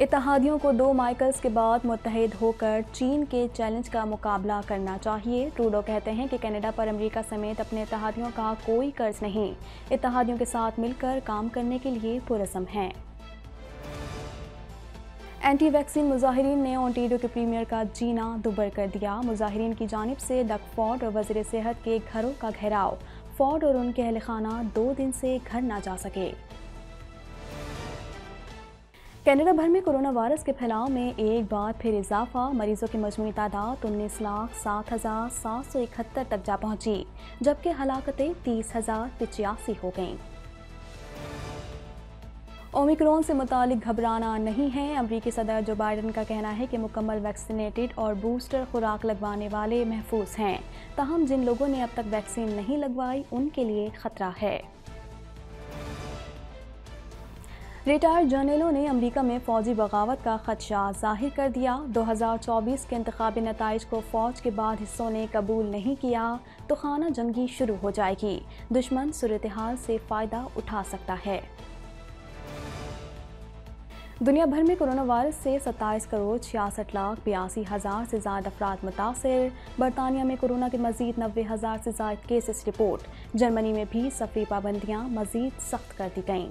इतिहादियों को दो माइकल्स के बाद मुतहद होकर चीन के चैलेंज का मुकाबला करना चाहिए ट्रूडो कहते हैं कि कनाडा पर अमेरिका समेत अपने इतिहादियों का कोई कर्ज नहीं इतिहादियों के साथ मिलकर काम करने के लिए पुरसम हैं एंटी वैक्सीन मुजाहरीन ने ओंटेरियो के प्रीमियर का जीना दुबर कर दिया मुजाहरीन की जानब से डकफॉर्ड और वजीर सेहत के घरों का घेराव फॉर्ड और उनके अहल दो दिन से घर ना जा सके कनाडा भर में कोरोना वायरस के फैलाव में एक बार फिर इजाफा मरीजों की मजमू तादाद उन्नीस लाख सात हज़ार सात सौ इकहत्तर तक जा पहुंची, जबकि हलाकतें तीस हज़ार पिचासी हो गईं ओमिक्रॉन से मुतालिक घबराना नहीं है अमरीकी सदर जो बाइडन का कहना है कि मुकम्मल वैक्सीनेटेड और बूस्टर खुराक लगवाने वाले महफूज हैं ताहम जिन लोगों ने अब तक वैक्सीन नहीं लगवाई उनके लिए ख़तरा है रिटायर्ड जर्नलों ने अमेरिका में फौजी बगावत का खदशा जाहिर कर दिया 2024 के इंतबी नतज को फौज के बाद हिस्सों ने कबूल नहीं किया तो खाना जंगी शुरू हो जाएगी दुश्मन सूरत हाल से फ़ायदा उठा सकता है दुनिया भर में कोरोना वायरस से 27 करोड़ छियासठ लाख बयासी हज़ार से ज़्यादा अफराद मुतासर बरतानिया में कोरोना के मजीद नबे हज़ार से ज्यादा केसेस रिपोर्ट जर्मनी में भी सफरी पाबंदियाँ मजीद सख्त कर दी गईं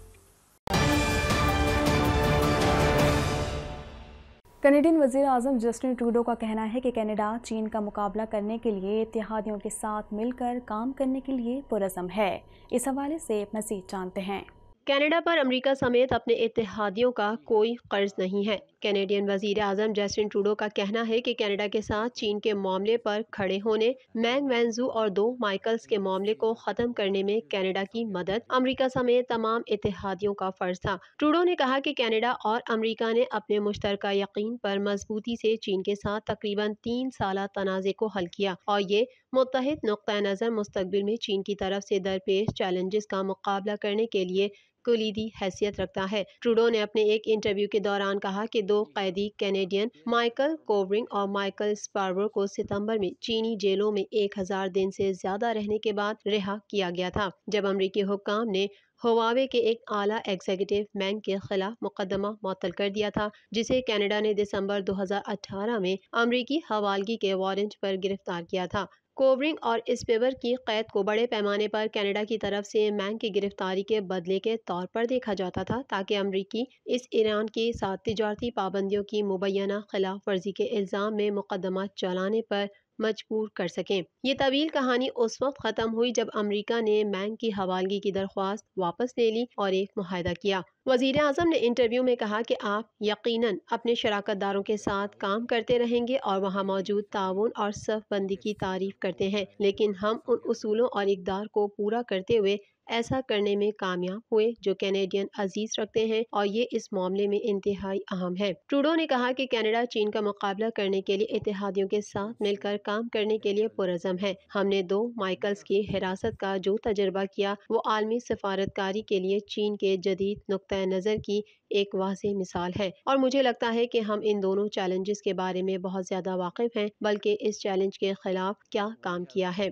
कनेडियन वजीर अजम जस्टिन ट्रूडो का कहना है कि कनाडा चीन का मुकाबला करने के लिए इतिहादियों के साथ मिलकर काम करने के लिए पुरजम है इस हवाले से मजीद जानते हैं कनाडा पर अमेरिका समेत अपने इतिहादियों का कोई कर्ज नहीं है कैनेडियन वजीर अजम जस्टिन ट्रूडो का कहना है कि कनाडा के साथ चीन के मामले पर खड़े होने मैंग वैनजू और दो माइकल्स के मामले को खत्म करने में कनाडा की मदद अमेरिका समेत तमाम इतिहादियों का फर्ज था ट्रूडो ने कहा कि कनाडा और अमेरिका ने अपने मुश्तरक यकीन पर मजबूती से चीन के साथ तकरीबन तीन साल तनाज़े को हल किया और ये मुतहद नुक़ नज़र मुस्तबिल में चीन की तरफ से दरपेश चैलेंजेस का मुकाबला करने के लिए कुलीदी हैसियत रखता है ट्रूडो ने अपने एक इंटरव्यू के दौरान कहा कि दो कैदी कैनेडियन माइकल कोवरिंग और माइकल स्पार्वर को सितंबर में चीनी जेलों में 1000 दिन से ज्यादा रहने के बाद रिहा किया गया था जब अमरीकी हुकाम ने होवावे के एक आला एग्जीक्यूटिव मैन के खिलाफ मुकदमा मअतल कर दिया था जिसे कनाडा ने दिसंबर 2018 में अमरीकी हवालगी के वारंट पर गिरफ्तार किया था कोबरिंग और स्पेवर की कैद को बड़े पैमाने पर कनाडा की तरफ से मैंग की गिरफ्तारी के बदले के तौर पर देखा जाता था ताकि अमरीकी इस ईरान के साथ तजारती पाबंदियों की मुबैना खिलाफ वर्जी के इल्ज़ाम में मुकदमा चलाने पर मजबूर कर सकें ये तवील कहानी उस वक्त ख़त्म हुई जब अमरीका ने मैंग की हवालगी की दरख्वास्त वापस ले ली और एक माहिदा किया वजीर अजम ने इंटरव्यू में कहा कि आप यकीनन अपने शराकत दारों के साथ काम करते रहेंगे और वहाँ मौजूद ताउन और सफबंदी की तारीफ करते हैं लेकिन हम उन असूलों और इकदार को पूरा करते हुए ऐसा करने में कामयाब हुए जो कैनेडियन अजीज रखते हैं और ये इस मामले में इंतहाई अहम है ट्रूडो ने कहा कि कनाडा चीन का मुकाबला करने के लिए इतिहादियों के साथ मिलकर काम करने के लिए पुरजम है हमने दो माइकल्स की हिरासत का जो तजर्बा किया वो आलमी सफारतकारी के लिए चीन के जदीद नुक़ नज़र की एक वाज मिसाल है और मुझे लगता है कि हम इन दोनों चैलेंजेस के बारे में बहुत ज़्यादा वाकिफ हैं बल्कि इस चैलेंज के खिलाफ क्या काम किया है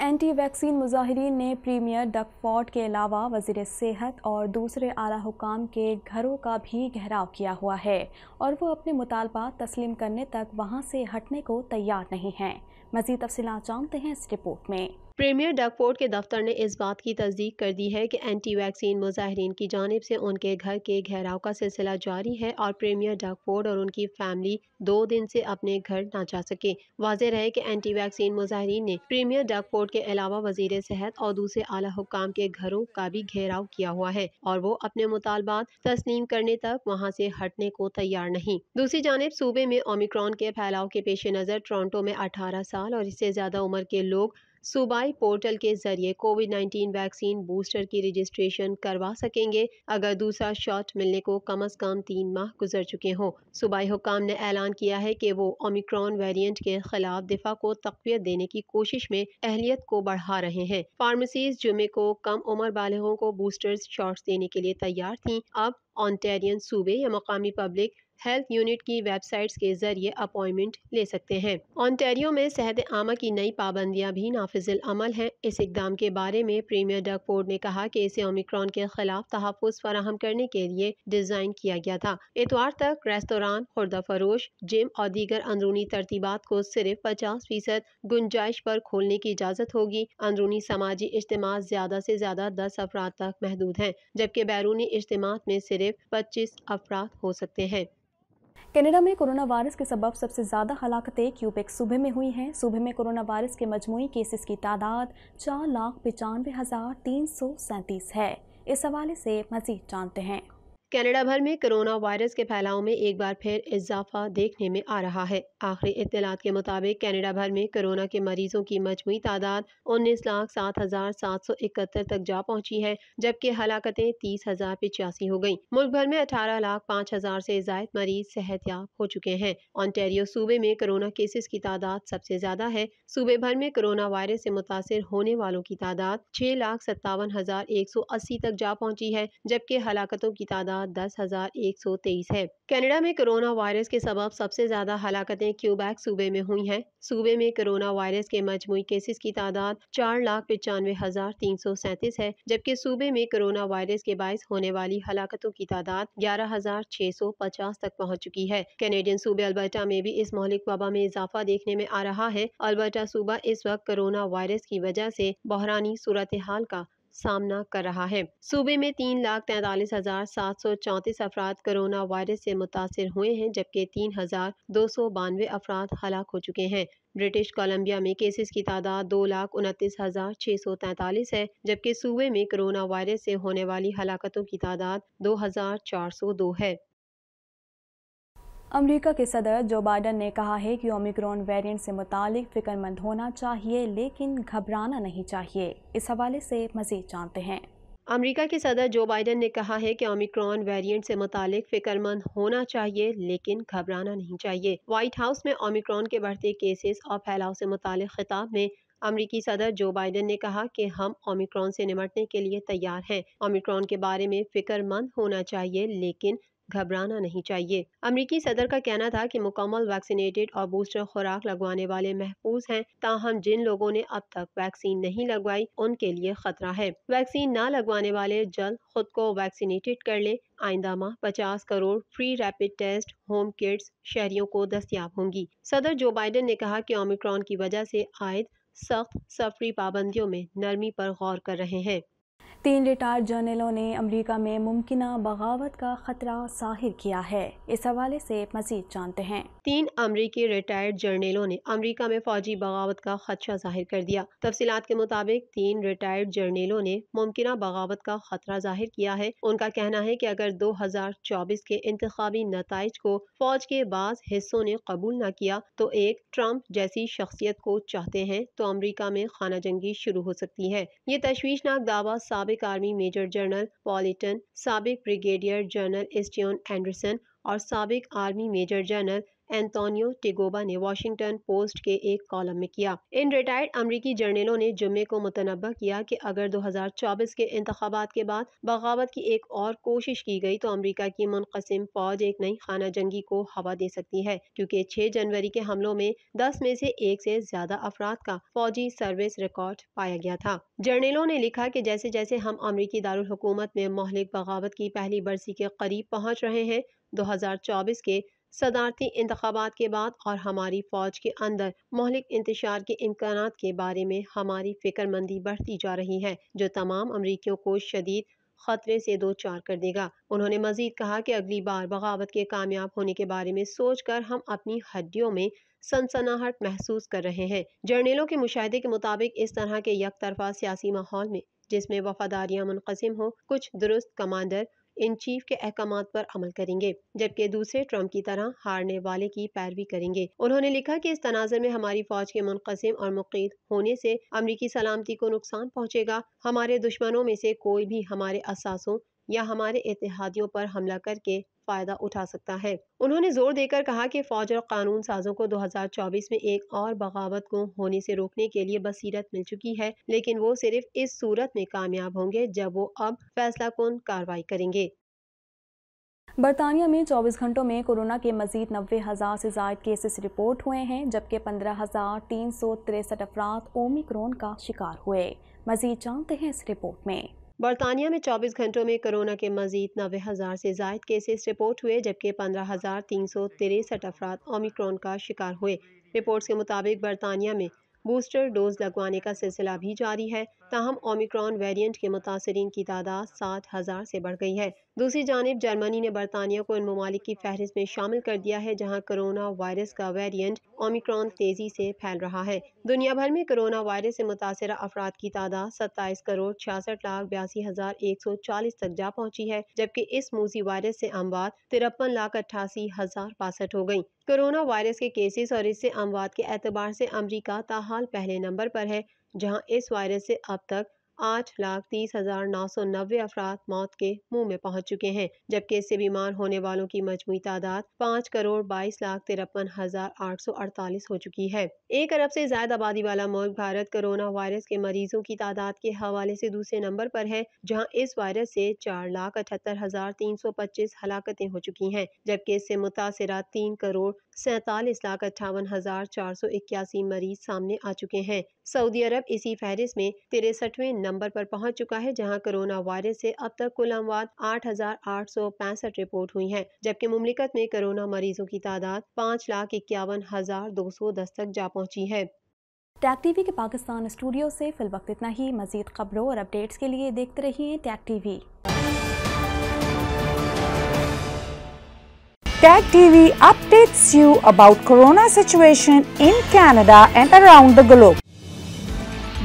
एंटी वैक्सीन मुजाहरीन ने प्रीमियर डकफॉर्ड के अलावा वजीर सेहत और दूसरे आला हुकाम के घरों का भी घेराव किया हुआ है और वो अपने मुतालबा तस्लीम करने तक वहाँ से हटने को तैयार नहीं हैं मज़ीद तफसी जानते हैं इस रिपोर्ट में प्रीमियर डकफोर्ड के दफ्तर ने इस बात की तस्दीक कर दी है कि एंटी वैक्सीन मुजाहरीन की जानब से उनके घर के घेराव का सिलसिला जारी है और प्रीमियर डकफोर्ड और उनकी फैमिली दो दिन से अपने घर ना जा सके वाज रहे कि एंटी वैक्सीन मुजाहरीन ने प्रीमियर डकफोर्ड के अलावा वजीर सेहत और दूसरे आला हुकाम के घरों का भी घेराव किया हुआ है और वो अपने मुतालबात तस्लीम करने तक वहाँ से हटने को तैयार नहीं दूसरी जानब सूबे में ओमिक्रॉन के फैलाव के पेश नज़र टोरंटो में अठारह साल और इससे ज्यादा उम्र के लोग सूबाई पोर्टल के जरिए कोविड 19 वैक्सीन बूस्टर की रजिस्ट्रेशन करवा सकेंगे अगर दूसरा शॉट मिलने को कम अज कम तीन माह गुजर चुके हों सूबाई हुकाम ने ऐलान किया है कि वो ओमिक्रॉन वेरियंट के खिलाफ दिफा को तकवीत देने की कोशिश में अहलियत को बढ़ा रहे हैं फार्मेसी जुमे को कम उम्र वाले को बूस्टर शॉट देने के लिए तैयार थी अब ऑनटेरियन सूबे या मकामी पब्लिक हेल्थ यूनिट की वेबसाइट्स के जरिए अपॉइंटमेंट ले सकते हैं ऑनटेरियो में सेहत आमा की नई पाबंदियां भी नाफिजल अमल हैं इस इकदाम के बारे में प्रीमियर डग फोर्ड ने कहा कि इसे ओमिक्रॉन के खिलाफ तहफ़ फराहम करने के लिए डिज़ाइन किया गया था इतवार तक रेस्तोरान खुर्दा फरोश जिम और दीगर अंदरूनी तरतीबात को सिर्फ पचास फीसद गुंजाइश पर खोलने की इजाज़त होगी अंदरूनी समाजी इज्तम ज्यादा से ज्यादा दस अफराद तक महदूद हैं जबकि बैरूनी इज्तम में सिर्फ पच्चीस अफराद हो सकते हैं कनाडा में कोरोना वायरस के सबब सबसे ज़्यादा हलाकतें क्यूबेक सूबे में हुई हैं सूबे में कोरोना वायरस के मजमू केसेस की तादाद चार लाख पचानवे हज़ार तीन सौ सैंतीस है इस हवाले से मजीद जानते हैं कनाडा भर में कोरोना वायरस के फैलाव में एक बार फिर इजाफा देखने में आ रहा है आखिरी इतलात के मुताबिक कनाडा भर में कोरोना के मरीजों की मजमू तादाद उन्नीस लाख सात हजार सात सौ इकहत्तर तक जा पहुंची है जबकि हलाकतें तीस हजार पिचासी हो गयी मुल्क भर में अठारह लाख पाँच हजार ऐसी जायद मरीज याब हो चुके हैं ऑन्टेरियो सूबे में कोरोना केसेस की तादाद सबसे ज्यादा है सूबे भर में कोरोना वायरस ऐसी मुतासर होने वालों की तादाद छह लाख सत्तावन हजार एक सौ अस्सी तक जा पहुँची है जबकि हलाकतों की तादाद दस हजार एक सौ तेईस है कनाडा में कोरोना वायरस के सबब सबसे ज्यादा हलाकतें क्यूबैक सूबे में हुई हैं सूबे में कोरोना वायरस के मजमू केसेस की तादाद चार लाख पचानवे हजार तीन सौ सैंतीस है जबकि सूबे में कोरोना वायरस के बायस होने वाली हलाकतों की तादाद ग्यारह हजार छह सौ पचास तक पहुँच चुकी है कैनेडियन सूबे अल्बर्टा में भी इस मौलिक वबा में इजाफा देखने में आ रहा है अल्बर्टा सूबा इस वक्त कोरोना वायरस की वजह ऐसी बहरानी सूरत हाल का सामना कर रहा है सूबे में तीन लाख तैतालीस हजार सात सौ चौंतीस अफराद कोरोना वायरस से मुतासर हुए हैं जबकि तीन हजार दो सौ बानवे अफराद हलाक हो चुके हैं ब्रिटिश कोलंबिया में केसेस की तादाद दो लाख उनतीस हजार छह सौ तैतालीस है जबकि सूबे में कोरोना वायरस से होने वाली हलाकतों की तादाद दो हजार चार सौ दो है अमेरिका के सदर जो बाइडन ने कहा है कि ओमिक्रॉन वेरिएंट से मुतालिक फिक्रमंद होना चाहिए लेकिन घबराना नहीं चाहिए इस हवाले से मजीद जानते हैं अमेरिका के सदर जो बाइडन ने कहा है कि ओमिक्रॉन वेरिएंट से मुतालिक फिक्रमंद होना चाहिए लेकिन घबराना नहीं चाहिए व्हाइट हाउस में ओमिक्रॉन के बढ़ते केसेस और फैलाव से मुतालिक खिताब में अमरीकी सदर जो बाइडन ने कहा कि हम ओमिक्रॉन से निमटने के लिए तैयार हैं ओमिक्रॉन के बारे में फिक्रमंद होना चाहिए लेकिन घबराना नहीं चाहिए अमरीकी सदर का कहना था कि मुकम्मल वैक्सीनेटेड और बूस्टर खुराक लगवाने वाले महफूज हैं ताहम जिन लोगों ने अब तक वैक्सीन नहीं लगवाई उनके लिए खतरा है वैक्सीन न लगवाने वाले जल्द खुद को वैक्सीनेटेड कर ले आइंदा माह पचास crore free rapid test home kits शहरियों को दस्तियाब होंगी सदर जो बाइडन ने कहा कि ओमिक्रॉन की वजह से आयद सख्त सफरी पाबंदियों में नरमी पर गौर कर रहे हैं तीन रिटायर्ड जर्नलों ने अमेरिका में मुमकिन बगावत का खतरा जाहिर किया है इस हवाले से मजीद जानते हैं तीन अमरीकी रिटायर्ड जर्नलों ने अमेरिका में फौजी बगावत का खदशा जाहिर कर दिया तफसीत के मुताबिक तीन रिटायर्ड जर्नलों ने मुमकिन बगावत का खतरा जाहिर किया है उनका कहना है की अगर दो हजार चौबीस के इंतबी नतज को फौज के बाद हिस्सों ने कबूल न किया तो एक ट्रम्प जैसी शख्सियत को चाहते हैं तो अमरीका में खाना जंगी शुरू हो सकती है ये तशवीशनाक दावा सबक सबक आर्मी मेजर जनरल पॉलिटन सबक ब्रिगेडियर जनरल एस्टियन एंडरसन और सबक आर्मी मेजर जनरल एंतोनियो टिगोबा ने वाशिंगटन पोस्ट के एक कॉलम में किया इन रिटायर्ड अमरीकी जर्नलों ने जुम्मे को मुतनबा किया कि अगर 2024 के इंतबात के बाद बगावत की एक और कोशिश की गई तो अमरीका की मुनकसम फौज एक नई खाना जंगी को हवा दे सकती है क्योंकि 6 जनवरी के हमलों में 10 में से एक से ज्यादा अफराद का फौजी सर्विस रिकॉर्ड पाया गया था जर्नलों ने लिखा कि जैसे जैसे हम अमरीकी दारकूमत में मोहलिक बगावत की पहली बरसी के करीब पहुँच रहे हैं 2024 के सदारती इंतबात के बाद और हमारी फ़ौज के अंदर मौलिक इंतजार के इम्कान के बारे में हमारी फ़िक्रमंदी बढ़ती जा रही है जो तमाम अमरीकियों को शदीद खतरे से दो चार कर देगा उन्होंने मजीद कहा कि अगली बार बगावत के कामयाब होने के बारे में सोच कर हम अपनी हड्डियों में सनसनाहट महसूस कर रहे हैं जर्नलों के मुशाहे के मुताबिक इस तरह के यक तरफा सियासी माहौल में जिसमें वफादारियां मुनकसम हों कुछ दुरुस्त कमांडर इन चीफ के अहकाम पर अमल करेंगे जबकि दूसरे ट्रम्प की तरह हारने वाले की पैरवी करेंगे उन्होंने लिखा की इस तनाजर में हमारी फौज के मुनकसम और मुकीद होने ऐसी अमरीकी सलामती को नुकसान पहुँचेगा हमारे दुश्मनों में ऐसी कोई भी हमारे असासों या हमारे इतिहादियों पर हमला करके फायदा उठा सकता है उन्होंने जोर देकर कहा कि फौज और कानून साजों को 2024 में एक और बगावत को होने से रोकने के लिए बसीरत मिल चुकी है लेकिन वो सिर्फ इस सूरत में कामयाब होंगे जब वो अब फैसला कौन कार्रवाई करेंगे बरतानिया में 24 घंटों में कोरोना के मजीद नब्बे हज़ार से जायद केसेस रिपोर्ट हुए हैं जबकि पंद्रह हज़ार तीन सौ तिरसठ अफराद ओमिक्रोन का शिकार हुए मजीद जानते हैं इस रिपोर्ट में बरतानिया में 24 घंटों में कोरोना के मजीद नबे हज़ार से जायद केसेस रिपोर्ट हुए जबकि पंद्रह हज़ार तीन सौ तिरसठ अफराद ओमिक्रॉन का शिकार हुए रिपोर्ट्स के मुताबिक बरतानिया में बूस्टर डोज लगवाने का सिलसिला भी जारी है ताहम ओमिक्रॉन वेरिएंट के मुतासरीन की तादाद सात हज़ार से बढ़ गई है दूसरी जानब जर्मनी ने बरतानिया को इन ममालिक की फहरिस्त में शामिल कर दिया है जहाँ कोरोना वायरस का वेरिएंट ओमिक्रॉन तेजी से फैल रहा है दुनिया भर में कोरोना वायरस से मुतासर अफराद की तादाद सत्ताईस करोड़ छियासठ लाख बयासी हजार एक सौ चालीस तक जा पहुँची है जबकि इस मूसी वायरस से अमवात तिरपन लाख अट्ठासी हजार बासठ हो गयी कोरोना वायरस के केसेस और इससे अमवात के एतबार से अमरीका ताहाल पहले नंबर पर है जहां इस वायरस से अब तक आठ लाख तीस हजार नौ सौ नब्बे अफराद मौत के मुंह में पहुंच चुके हैं जबकि इससे बीमार होने वालों की मजमू तादाद पाँच करोड़ बाईस लाख तिरपन हजार आठ सौ अड़तालीस हो चुकी है एक अरब से ज्यादा आबादी वाला मुल्क भारत कोरोना वायरस के मरीजों की तादाद के हवाले से दूसरे नंबर पर है जहां इस वायरस से चार लाख अठहत्तर हजार तीन सौ पच्चीस हलाकतें हो चुकी हैं जबकि इससे मुतासरा तीन करोड़ सैतालीस लाख अट्ठावन हजार चार सौ इक्यासी मरीज सामने आ चुके हैं सऊदी अरब इसी फहरिस्त में तिरसठवें नंबर पर पहुंच चुका है जहां कोरोना वायरस से अब तक कुल अमवात आठ रिपोर्ट हुई है जबकि मुमलिकत में कोरोना मरीजों की तादाद पाँच लाख इक्यावन हजार दो सौ दस तक जा पहुंची है टैग टीवी के पाकिस्तान स्टूडियो से फिल वक्त इतना ही मजीद खबरों और अपडेट्स के लिए देखते रहिए tag TV Tag TV updates you about corona situation in Canada and around the globe.